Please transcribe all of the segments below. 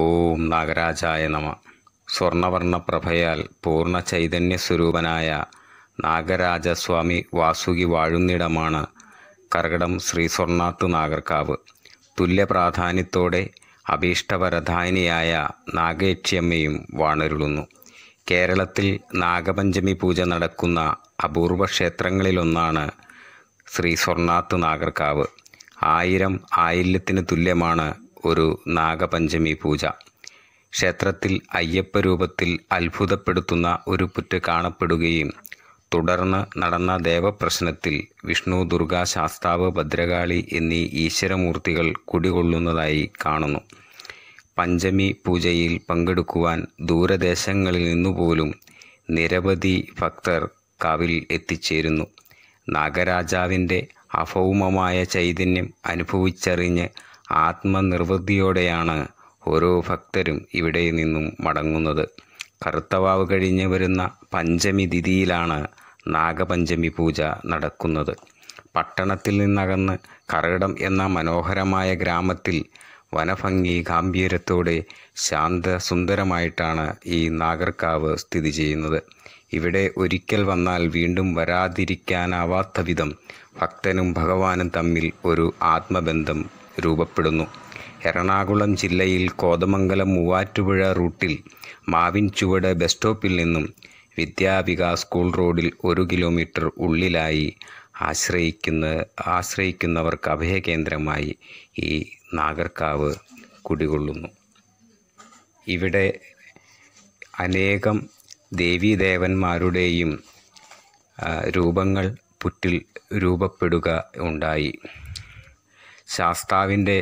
ഓം നാഗരാജായ നമ സ്വർണവർണ്ണ പ്രഭയാൽ പൂർണ്ണ ചൈതന്യ സ്വരൂപനായ നാഗരാജസ്വാമി വാസുകി വാഴുന്നിടമാണ് കർകടം ശ്രീ സ്വർണാത്ത് നാഗർക്കാവ് തുല്യ പ്രാധാന്യത്തോടെ അഭീഷ്ടവരധാനിയായ നാഗേക്ഷ്യമ്മയും വാണരുളുന്നു കേരളത്തിൽ നാഗപഞ്ചമി പൂജ നടക്കുന്ന അപൂർവ ക്ഷേത്രങ്ങളിലൊന്നാണ് ശ്രീ സ്വർണാത്ത് നാഗർക്കാവ് ആയിരം ആയില്യത്തിന് തുല്യമാണ് ഒരു നാഗപഞ്ചമി പൂജ ക്ഷേത്രത്തിൽ അയ്യപ്പ രൂപത്തിൽ അത്ഭുതപ്പെടുത്തുന്ന ഒരു പുറ്റ് കാണപ്പെടുകയും തുടർന്ന് നടന്ന ദേവപ്രശ്നത്തിൽ വിഷ്ണു ദുർഗ ശാസ്താവ് ഭദ്രകാളി എന്നീ ഈശ്വരമൂർത്തികൾ കുടികൊള്ളുന്നതായി കാണുന്നു പഞ്ചമി പൂജയിൽ പങ്കെടുക്കുവാൻ ദൂരദേശങ്ങളിൽ നിന്നുപോലും നിരവധി ഭക്തർ കാവിൽ എത്തിച്ചേരുന്നു നാഗരാജാവിൻ്റെ അഭൗമമായ ചൈതന്യം അനുഭവിച്ചറിഞ്ഞ് ആത്മനിർവൃത്തിയോടെയാണ് ഓരോ ഭക്തരും ഇവിടെ നിന്നും മടങ്ങുന്നത് കറുത്തവാവ് കഴിഞ്ഞ് വരുന്ന പഞ്ചമി തിഥിയിലാണ് നാഗപഞ്ചമി പൂജ നടക്കുന്നത് പട്ടണത്തിൽ നിന്നകന്ന് കറകടം എന്ന മനോഹരമായ ഗ്രാമത്തിൽ വനഭംഗി ഗാംഭീര്യത്തോടെ ശാന്തസുന്ദരമായിട്ടാണ് ഈ നാഗർക്കാവ് സ്ഥിതി ചെയ്യുന്നത് ഇവിടെ ഒരിക്കൽ വന്നാൽ വീണ്ടും വരാതിരിക്കാനാവാത്ത വിധം ഭക്തനും ഭഗവാനും തമ്മിൽ ഒരു ആത്മബന്ധം രൂപപ്പെടുന്നു എറണാകുളം ജില്ലയിൽ കോതമംഗലം മൂവാറ്റുപുഴ റൂട്ടിൽ മാവിൻ ചുവട് ബസ് സ്റ്റോപ്പിൽ നിന്നും വിദ്യാവികാസ് സ്കൂൾ റോഡിൽ ഒരു കിലോമീറ്റർ ഉള്ളിലായി ആശ്രയിക്കുന്ന ആശ്രയിക്കുന്നവർക്ക് അഭയകേന്ദ്രമായി ഈ നാഗർക്കാവ് കുടികൊള്ളുന്നു ഇവിടെ അനേകം ദേവീദേവന്മാരുടെയും രൂപങ്ങൾ പുറ്റിൽ രൂപപ്പെടുക ഉണ്ടായി ശാസ്താവിൻ്റെ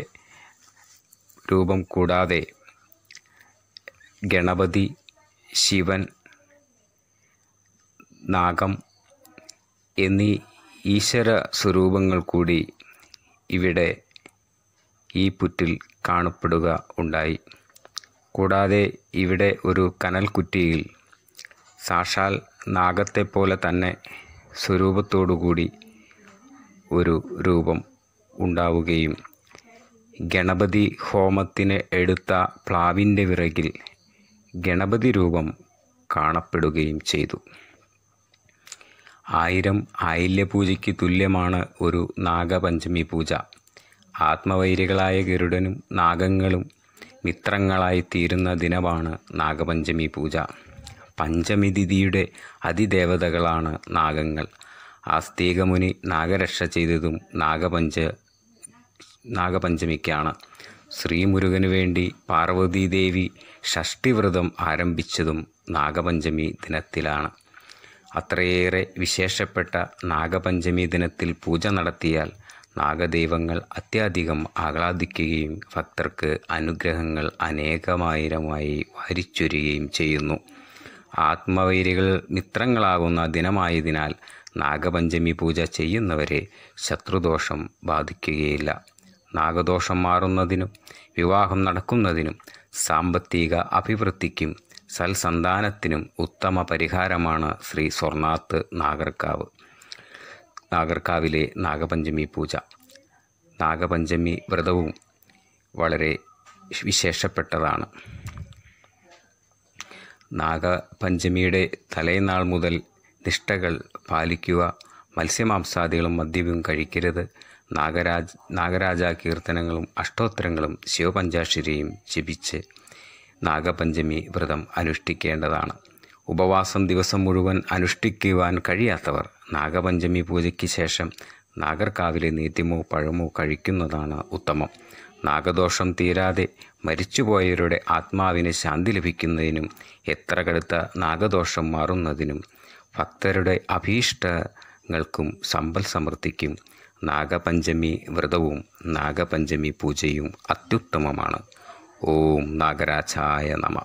രൂപം കൂടാതെ ഗണപതി ശിവൻ നാഗം എന്നീ ഈശ്വര സ്വരൂപങ്ങൾ കൂടി ഇവിടെ ഈ പുറ്റിൽ കാണപ്പെടുക ഉണ്ടായി കൂടാതെ ഇവിടെ ഒരു കനൽക്കുറ്റിയിൽ സാക്ഷാൽ നാഗത്തെപ്പോലെ പോലെ തന്നെ സ്വരൂപത്തോടുകൂടി ഒരു രൂപം ഉണ്ടാവുകയും ഗണപതി ഹോമത്തിന് എടുത്ത പ്ലാവിൻ്റെ വിറകിൽ ഗണപതി രൂപം കാണപ്പെടുകയും ചെയ്തു ആയിരം ആയില്യപൂജയ്ക്ക് തുല്യമാണ് ഒരു നാഗപഞ്ചമി പൂജ ആത്മവൈരികളായ ഗരുഡനും നാഗങ്ങളും മിത്രങ്ങളായി തീരുന്ന ദിനമാണ് നാഗപഞ്ചമി പൂജ പഞ്ചമി തിഥിയുടെ അതിദേവതകളാണ് നാഗങ്ങൾ ആസ്തീകമുനി നാഗരക്ഷ ചെയ്തതും നാഗപഞ്ച നാഗപഞ്ചമിക്കാണ് ശ്രീമുരുകന് വേണ്ടി പാർവതീദേവി ഷഷ്ടിവ്രതം ആരംഭിച്ചതും നാഗപഞ്ചമി ദിനത്തിലാണ് അത്രയേറെ വിശേഷപ്പെട്ട നാഗപഞ്ചമി ദിനത്തിൽ പൂജ നടത്തിയാൽ നാഗദൈവങ്ങൾ അത്യാധികം ആഹ്ലാദിക്കുകയും ഭക്തർക്ക് അനുഗ്രഹങ്ങൾ അനേകമായിരമായി വരിച്ചൊരുകയും ചെയ്യുന്നു ആത്മവൈരികൾ മിത്രങ്ങളാകുന്ന ദിനമായതിനാൽ നാഗപഞ്ചമി പൂജ ചെയ്യുന്നവരെ ശത്രുദോഷം ബാധിക്കുകയില്ല നാഗദോഷം മാറുന്നതിനും വിവാഹം നടക്കുന്നതിനും സാമ്പത്തിക അഭിവൃദ്ധിക്കും സൽസന്താനത്തിനും ഉത്തമ പരിഹാരമാണ് ശ്രീ സ്വർണാത്ത് നാഗർക്കാവ് നാഗർക്കാവിലെ നാഗപഞ്ചമി പൂജ നാഗപഞ്ചമി വ്രതവും വളരെ വിശേഷപ്പെട്ടതാണ് നാഗപഞ്ചമിയുടെ തലേനാൾ മുതൽ നിഷ്ഠകൾ പാലിക്കുക മത്സ്യമാംസാദികളും മദ്യവും കഴിക്കരുത് നാഗരാജ് നാഗരാജ കീർത്തനങ്ങളും അഷ്ടോത്തരങ്ങളും ശിവപഞ്ചാക്ഷരിയും ജപിച്ച് നാഗപഞ്ചമി വ്രതം അനുഷ്ഠിക്കേണ്ടതാണ് ഉപവാസം ദിവസം മുഴുവൻ അനുഷ്ഠിക്കുവാൻ കഴിയാത്തവർ നാഗപഞ്ചമി പൂജയ്ക്ക് ശേഷം നാഗർക്കാവിലെ നീത്യമോ പഴമോ കഴിക്കുന്നതാണ് ഉത്തമം നാഗദോഷം തീരാതെ മരിച്ചുപോയവരുടെ ആത്മാവിന് ശാന്തി ലഭിക്കുന്നതിനും എത്ര കടുത്ത നാഗദോഷം മാറുന്നതിനും ഭക്തരുടെ അഭീഷ്ടങ്ങൾക്കും സമ്പൽ സമൃദ്ധിക്കും നാഗപഞ്ചമി വ്രതവും നാഗപഞ്ചമി പൂജയും അത്യുത്തമമാണ് ഓം നാഗരാജായ നമ